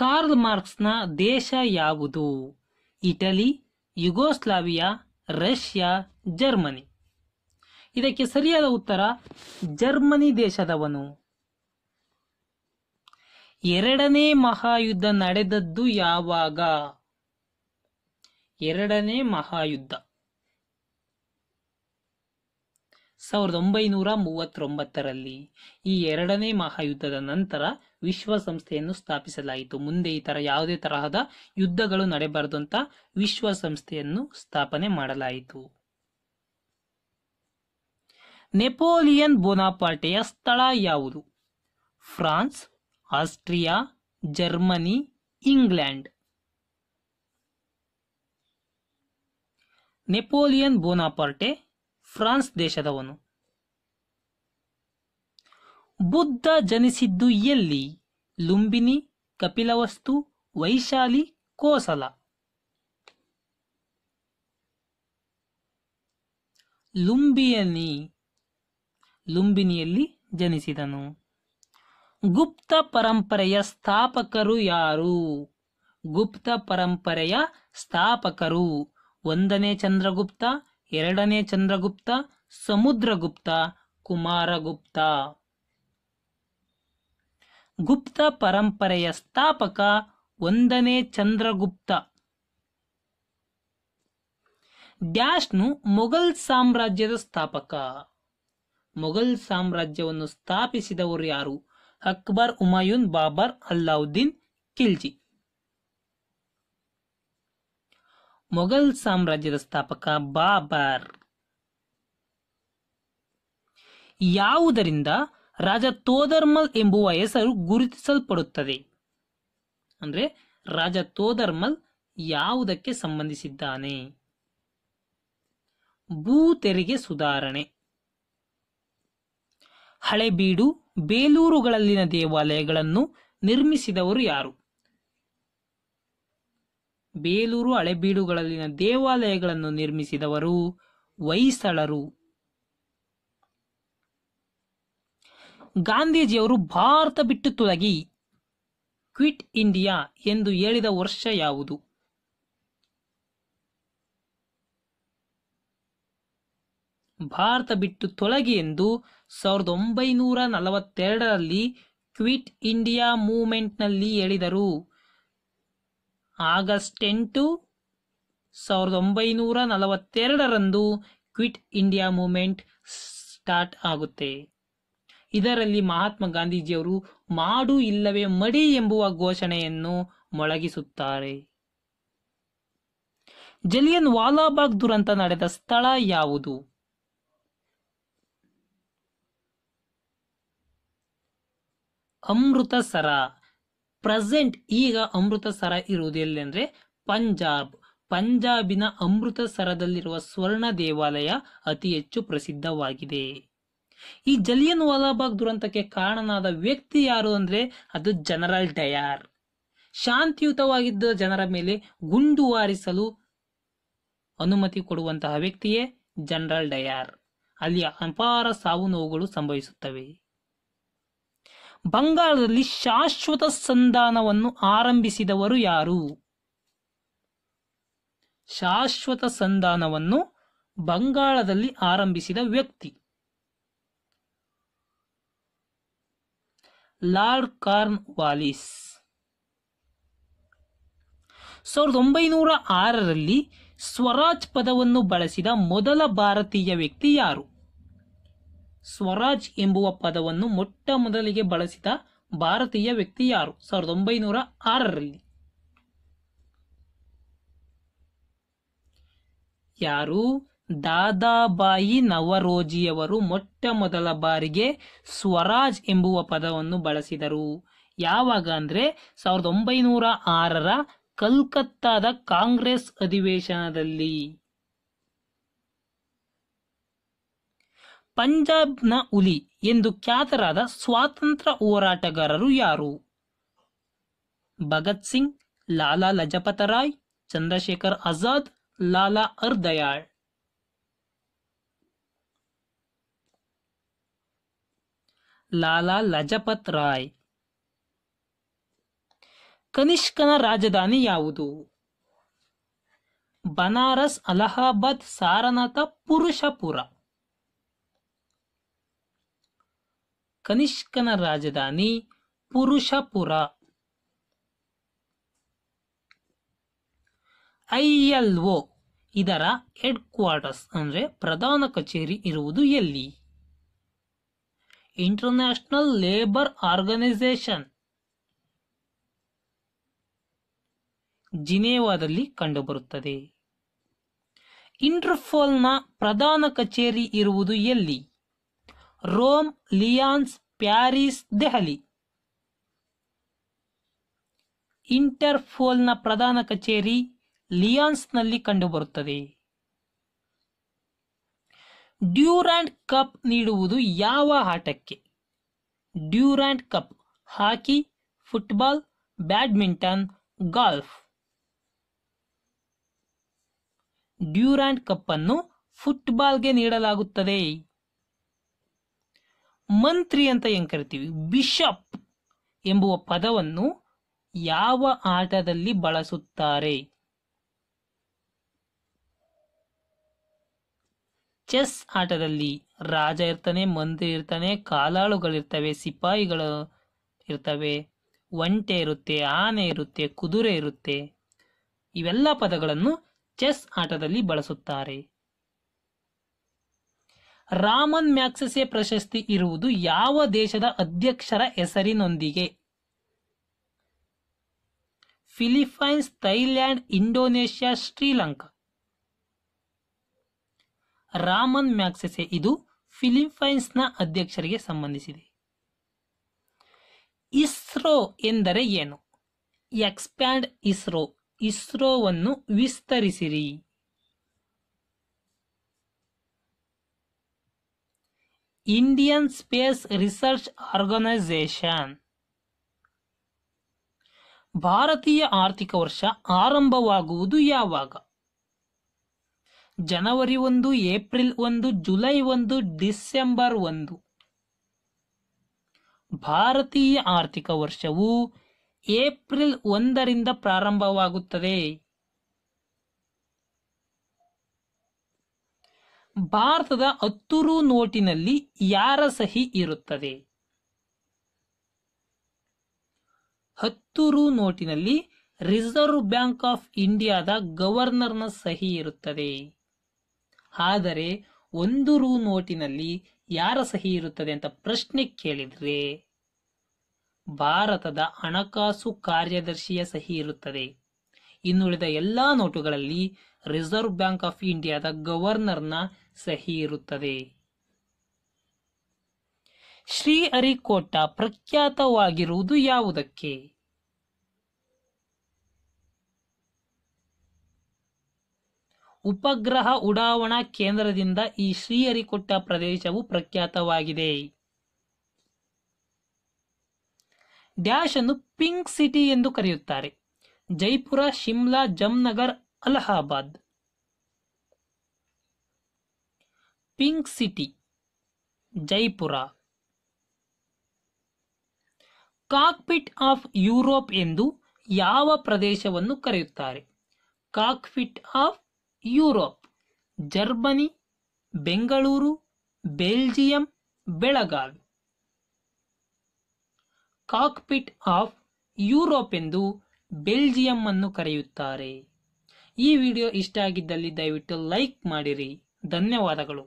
Karl ಮಾರ್ಕ್ಸ್ನ ದೇಶ ಯಾವುದು Italy ಯುಗೋಸ್ಲಾವಿಯಾ Russia Germany ಇದಕ್ಕೆ ಸರಿಯಾದ ಉತ್ತರ ಜರ್ಮನಿ ದೇಶದವನು ಎರಡನೇ ಮಹಾಯುದ್ಧ ನಡೆದದ್ದು ಯಾವಾಗ ಎರಡನೇ ಮಹಾಯುದ್ಧ ಸಾವಿರದ ಒಂಬೈನೂರ ಮೂವತ್ತೊಂಬತ್ತರಲ್ಲಿ ಈ ಎರಡನೇ ಮಹಾಯುದ್ಧದ ನಂತರ ವಿಶ್ವಸಂಸ್ಥೆಯನ್ನು ಸ್ಥಾಪಿಸಲಾಯಿತು ಮುಂದೆ ಈ ತರ ಯಾವುದೇ ತರಹದ ಯುದ್ಧಗಳು ನಡೆಬಾರದು ಅಂತ ವಿಶ್ವಸಂಸ್ಥೆಯನ್ನು ಸ್ಥಾಪನೆ ಮಾಡಲಾಯಿತು ನೆಪೋಲಿಯನ್ ಬೋನಾಪಾರ್ಟೆಯ ಸ್ಥಳ ಯಾವುದು France Austria Germany England Napoleon Bonaparte France ದೇಶದವನು ಬುದ್ಧ ಜನಿಸಿದ್ದು ಎಲ್ಲಿ ಲುಂಬಿನಿ ಕಪಿಲವಸ್ತು ವೈಶಾಲಿ ಕೋಸಲ ಲುಂಬಿಯನಿ ಲುಂಬಿನಿಯಲ್ಲಿ ಜನಿಸಿದನು ಗುಪ್ತ ಪರಂಪರೆಯ ಸ್ಥಾಪಕರು ಯಾರು ಗುಪ್ತ ಪರಂಪರೆಯ ಸ್ಥಾಪಕರು ಒಂದನೇ ಚಂದ್ರಗುಪ್ತ ಎರಡನೇ ಚಂದ್ರಗುಪ್ತ ಸಮುದ್ರಗುಪ್ತ ಕುಮಾರಗುಪ್ತ ಗುಪ್ತ ಪರಂಪರೆಯ ಸ್ಥಾಪಕ ಒಂದನೇ ಚಂದ್ರಗುಪ್ತ ಡ್ಯಾಶ್ನು ಮೊಘಲ್ ಸಾಮ್ರಾಜ್ಯದ ಸ್ಥಾಪಕ ಮೊಘಲ್ ಸಾಮ್ರಾಜ್ಯವನ್ನು ಸ್ಥಾಪಿಸಿದವರು ಯಾರು ಅಕ್ಬರ್ ಉಮಾಯುನ್ ಬಾಬರ್ ಅಲ್ಲಾವುದ್ದೀನ್ ಖಿಲ್ಜಿ ಮೊಘಲ್ ಸಾಮ್ರಾಜ್ಯದ ಸ್ಥಾಪಕ ಬಾಬರ್ ಯಾವುದರಿಂದ ರಾಜ ತೋದರ್ಮಲ್ ಎಂಬುವ ಹೆಸರು ಗುರುತಿಸಲ್ಪಡುತ್ತದೆ ಅಂದ್ರೆ ರಾಜ ತೋದರ್ಮಲ್ ಯಾವುದಕ್ಕೆ ಸಂಬಂಧಿಸಿದ್ದಾನೆ ಭೂ ತೆರಿಗೆ ಸುಧಾರಣೆ ಹಳೆಬೀಡು ಬೇಲೂರುಗಳಲ್ಲಿನ ದೇವಾಲಯಗಳನ್ನು ನಿರ್ಮಿಸಿದವರು ಯಾರು ಬೇಲೂರು ಹಳೆಬೀಡುಗಳಲ್ಲಿನ ದೇವಾಲಯಗಳನ್ನು ನಿರ್ಮಿಸಿದವರು ಹೊಯ್ಸಳರು ಗಾಂಧೀಜಿಯವರು ಭಾರತ ಬಿಟ್ಟು ತೊಲಗಿ ಕ್ವಿಟ್ ಇಂಡಿಯಾ ಎಂದು ಹೇಳಿದ ವರ್ಷ ಯಾವುದು ಭಾರತ ಬಿಟ್ಟು ತೊಲಗಿ ಎಂದು ಸಾವಿರದ ಒಂಬೈನೂರ ನಲವತ್ತೆರಡರಲ್ಲಿ ಕ್ವಿಟ್ ಇಂಡಿಯಾ ಮೂವ್ಮೆಂಟ್ನಲ್ಲಿ ಹೇಳಿದರು ಆಗಸ್ಟ್ ಎಂಟು ಸಾವಿರದ ಒಂಬೈನೂರ ನಲವತ್ತೆರಡರಂದು ಕ್ವಿಟ್ ಇಂಡಿಯಾ ಮೂವ್ಮೆಂಟ್ ಸ್ಟಾರ್ಟ್ ಆಗುತ್ತೆ ಇದರಲ್ಲಿ ಮಹಾತ್ಮ ಗಾಂಧೀಜಿಯವರು ಮಾಡು ಇಲ್ಲವೇ ಮಡಿ ಎಂಬುವ ಘೋಷಣೆಯನ್ನು ಮೊಳಗಿಸುತ್ತಾರೆ ಜಲಿಯನ್ ವಾಲಾಬಾಗ್ ದುರಂತ ನಡೆದ ಸ್ಥಳ ಯಾವುದು ಅಮೃತಸರ ಪ್ರೆಸೆಂಟ್ ಈಗ ಅಮೃತಸರ ಇರುವುದು ಎಲ್ಲೆಂದ್ರೆ ಪಂಜಾಬ್ ಪಂಜಾಬಿನ ಅಮೃತಸರದಲ್ಲಿರುವ ಸ್ವರ್ಣ ದೇವಾಲಯ ಅತಿ ಹೆಚ್ಚು ಪ್ರಸಿದ್ಧವಾಗಿದೆ ಈ ಜಲಿಯನ್ ವಾಲಾಬಾಗ್ ದುರಂತಕ್ಕೆ ಕಾರಣನಾದ ವ್ಯಕ್ತಿ ಯಾರು ಅಂದ್ರೆ ಅದು ಜನರಲ್ ಡಯಾರ್ ಶಾಂತಿಯುತವಾಗಿದ್ದ ಜನರ ಮೇಲೆ ಗುಂಡು ಹಾರಿಸಲು ಅನುಮತಿ ಕೊಡುವಂತಹ ವ್ಯಕ್ತಿಯೇ ಜನರಲ್ ಡಯಾರ್ ಅಲ್ಲಿ ಅಪಾರ ಸಾವು ನೋವುಗಳು ಸಂಭವಿಸುತ್ತವೆ ಬಂಗಾಳದಲ್ಲಿ ಶಾಶ್ವತ ಸಂಧಾನವನ್ನು ಆರಂಭಿಸಿದವರು ಯಾರು ಶಾಶ್ವತ ಸಂಧಾನವನ್ನು ಬಂಗಾಳದಲ್ಲಿ ಆರಂಭಿಸಿದ ವ್ಯಕ್ತಿ ಲಾರ್ಡ್ ಕಾರ್ನ್ ವಾಲಿಸ್ ಸಾವಿರದ ಒಂಬೈನೂರ ಆರರಲ್ಲಿ ಸ್ವರಾಜ್ ಪದವನ್ನು ಬಳಸಿದ ಮೊದಲ ಭಾರತೀಯ ವ್ಯಕ್ತಿ ಯಾರು ಸ್ವರಾಜ್ ಎಂಬುವ ಪದವನ್ನು ಮೊಟ್ಟ ಮೊದಲಿಗೆ ಬಳಸಿದ ಭಾರತೀಯ ವ್ಯಕ್ತಿ ಯಾರು ಸಾವಿರದ ಒಂಬೈನೂರ ಆರರಲ್ಲಿ ಯಾರು ದಾದಾಬಾಯಿ ನವರೋಜಿಯವರು ಮೊಟ್ಟ ಮೊದಲ ಬಾರಿಗೆ ಸ್ವರಾಜ್ ಎಂಬುವ ಪದವನ್ನು ಬಳಸಿದರು ಯಾವಾಗ ಅಂದರೆ ಸಾವಿರದ ಒಂಬೈನೂರ ಆರರ ಕಲ್ಕತ್ತಾದ ಕಾಂಗ್ರೆಸ್ ಅಧಿವೇಶನದಲ್ಲಿ ಪಂಜಾಬ್ನ ಹುಲಿ ಎಂದು ಖ್ಯಾತರಾದ ಸ್ವಾತಂತ್ರ್ಯ ಹೋರಾಟಗಾರರು ಯಾರು ಭಗತ್ ಸಿಂಗ್ ಲಾಲಾ ಲಜಪತ ರಾಯ್ ಚಂದ್ರಶೇಖರ್ ಆಜಾದ್ ಲಾಲಾ ಅರ್ದಯಾಳ್ ಲಾಲಾ ಲಜಪತ್ ರಾಯ್ ಕನಿಷ್ಕನ ರಾಜಧಾನಿ ಯಾವುದು ಬನಾರಸ್ ಅಲಹಾಬಾದ್ ಸಾರನಾಥ ಪುರುಷಪುರ ಕನಿಷ್ಕನ ರಾಜಧಾನಿ ಪುರುಷಪುರ ಐಎಲ್ಒ ಇದರ ಹೆಡ್ ಕ್ವಾರ್ಟರ್ಸ್ ಅಂದರೆ ಪ್ರಧಾನ ಕಚೇರಿ ಇರುವುದು ಎಲ್ಲಿ ಇಂಟರ್ನ್ಯಾಷನಲ್ ಲೇಬರ್ ಆರ್ಗನೈಸೇಷನ್ ಜಿನೇವಾದಲ್ಲಿ ಕಂಡುಬರುತ್ತದೆ ಇಂಟರ್ಫೋಲ್ನ ಪ್ರಧಾನ ಕಚೇರಿ ಇರುವುದು ಎಲ್ಲಿ ರೋಮ್ ಲಿಯಾನ್ಸ್ ಪ್ಯಾರಿಸ್ ದೆಹಲಿ ಇಂಟರ್ಫೋಲ್ನ ಪ್ರಧಾನ ಕಚೇರಿ ಲಿಯಾನ್ಸ್ನಲ್ಲಿ ಕಂಡುಬರುತ್ತದೆ ಡ್ಯೂರಾಂಡ್ ಕಪ್ ನೀಡುವುದು ಯಾವ ಆಟಕ್ಕೆ Durand cup hockey football badminton golf Durand cup ಅನ್ನು ಫುಟ್ಬಾಲ್ಗೆ ನೀಡಲಾಗುತ್ತದೆ ಮಂತ್ರಿ ಅಂತ ಏನ್ ಕರಿತೀವಿ ಬಿಷಪ್ ಎಂಬುವ ಪದವನ್ನು ಯಾವ ಆಟದಲ್ಲಿ ಬಳಸುತ್ತಾರೆ ಚೆಸ್ ಆಟದಲ್ಲಿ ರಾಜ ಇರ್ತಾನೆ ಮಂತ್ರಿ ಇರ್ತಾನೆ ಕಾಲಾಳುಗಳಿರ್ತವೆ ಸಿಪಾಯಿಗಳು ಇರ್ತವೆ ಒಂಟೆ ಇರುತ್ತೆ ಆನೆ ಇರುತ್ತೆ ಕುದುರೆ ಇರುತ್ತೆ ಇವೆಲ್ಲ ಪದಗಳನ್ನು ಚೆಸ್ ಆಟದಲ್ಲಿ ಬಳಸುತ್ತಾರೆ ರಾಮನ್ ಮ್ಯಾಕ್ಸಸೆ ಪ್ರಶಸ್ತಿ ಇರುವುದು ಯಾವ ದೇಶದ ಅಧ್ಯಕ್ಷರ ಹೆಸರಿನೊಂದಿಗೆ Philippines Thailand Indonesia Sri Lanka Ramon Magsaysay ಇದು ಫಿಲಿಪೈನ್ಸ್ನ ಅಧ್ಯಕ್ಷರಿಗೆ ಸಂಬಂಧಿಸಿದೆ ಇಸ್ರೋ ಎಂದರೆ ಏನು ಎಕ್ಸ್ಪ್ಯಾಂಡ್ ಇಸ್ರೋ ಇಸ್ರೋವನ್ನು ವಿಸ್ತರಿಸಿರಿ ಇಂಡಿಯನ್ ಸ್ಪೇಸ್ ರಿಸರ್ಚ್ ಆರ್ಗನೈಸೇಷನ್ ಭಾರತೀಯ ಆರ್ಥಿಕ ವರ್ಷ ಆರಂಭವಾಗುವುದು ಯಾವಾಗ ಜನವರಿ ಒಂದು ಏಪ್ರಿಲ್ ಒಂದು ಜುಲೈ ಒಂದು ಡಿಸೆಂಬರ್ ಒಂದು ಭಾರತೀಯ ಆರ್ಥಿಕ ವರ್ಷವು ಏಪ್ರಿಲ್ ಒಂದರಿಂದ ಪ್ರಾರಂಭವಾಗುತ್ತದೆ ಭಾರತದ ಹತ್ತು ನೋಟಿನಲ್ಲಿ ಯಾರ ಸಹಿ ಇರುತ್ತದೆ ಹತ್ತು ರು ನೋಟಿನಲ್ಲಿ ರಿಸರ್ವ್ ಬ್ಯಾಂಕ್ ಆಫ್ ಇಂಡಿಯಾದ ಗವರ್ನರ್ನ ಸಹಿ ಇರುತ್ತದೆ ಆದರೆ ಒಂದು ರೂ ನೋಟಿನಲ್ಲಿ ಯಾರ ಸಹಿ ಇರುತ್ತದೆ ಅಂತ ಪ್ರಶ್ನೆ ಕೇಳಿದ್ರೆ ಭಾರತದ ಹಣಕಾಸು ಕಾರ್ಯದರ್ಶಿಯ ಸಹಿ ಇರುತ್ತದೆ ಇನ್ನುಳಿದ ಎಲ್ಲಾ ನೋಟುಗಳಲ್ಲಿ ರಿಸರ್ವ್ ಬ್ಯಾಂಕ್ ಆಫ್ ಇಂಡಿಯಾದ ಗವರ್ನರ್ನ ಸಹಿ ಇರುತ್ತದೆ ಶ್ರೀಹರಿಕೋಟ ಪ್ರಖ್ಯಾತವಾಗಿರುವುದು ಯಾವುದಕ್ಕೆ ಉಪಗ್ರಹ ಉಡಾವಣಾ ಕೇಂದ್ರದಿಂದ ಈ ಶ್ರೀಹರಿಕೊಟ್ಟ ಪ್ರದೇಶವು ಪ್ರಖ್ಯಾತವಾಗಿದೆ ಡ್ಯಾಶ್ ಅನ್ನು ಪಿಂಕ್ ಸಿಟಿ ಎಂದು ಕರೆಯುತ್ತಾರೆ Jaipur Shimla Jamnagar Allahabad pink city Jaipur cockpit of Europe ಎಂದು ಯಾವ ಪ್ರದೇಶವನ್ನು ಕರೆಯುತ್ತಾರೆ cockpit of Europe Germany Bengaluru Belgium Belagavi cockpit of Europe ಎಂದು ಬೆಲ್ಜಿಯಂ ಅನ್ನು ಕರೆಯುತ್ತಾರೆ ಈ ವಿಡಿಯೋ ಇಷ್ಟ ಆಗಿದ್ದಲ್ಲಿ ದಯವಿಟ್ಟು ಲೈಕ್ ಮಾಡಿರಿ ಧನ್ಯವಾದಗಳು